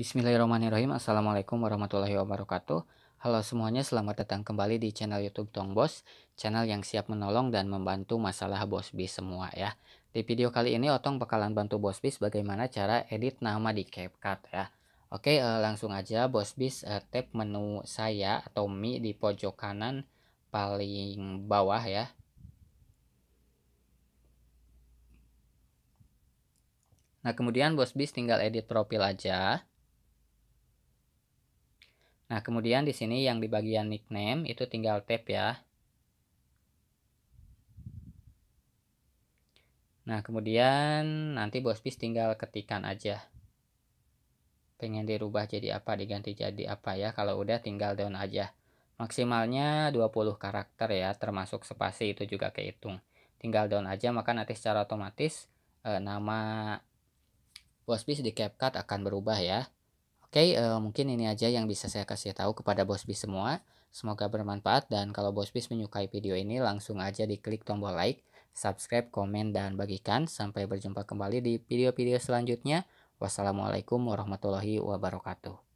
Bismillahirrahmanirrahim Assalamualaikum warahmatullahi wabarakatuh Halo semuanya, selamat datang kembali di channel youtube Tong Bos Channel yang siap menolong dan membantu masalah Bos Bis semua ya Di video kali ini Otong bakalan bantu Bos Bis bagaimana cara edit nama di CapCut ya Oke eh, langsung aja Bos Bis eh, tap menu saya atau Mi di pojok kanan paling bawah ya Nah kemudian Bos Bis tinggal edit profil aja Nah, kemudian di sini yang di bagian nickname itu tinggal tap ya. Nah, kemudian nanti bospis tinggal ketikan aja. Pengen dirubah jadi apa, diganti jadi apa ya. Kalau udah tinggal down aja. Maksimalnya 20 karakter ya, termasuk spasi itu juga kehitung. Tinggal down aja, maka nanti secara otomatis eh, nama bospis di CapCut akan berubah ya. Oke, okay, uh, eh, mungkin ini aja yang bisa saya kasih tahu kepada Bos Bis semua. Semoga bermanfaat dan kalau Bos Bis menyukai video ini langsung aja diklik tombol like, subscribe, komen, dan bagikan. Sampai berjumpa kembali di video-video selanjutnya. Wassalamualaikum warahmatullahi wabarakatuh.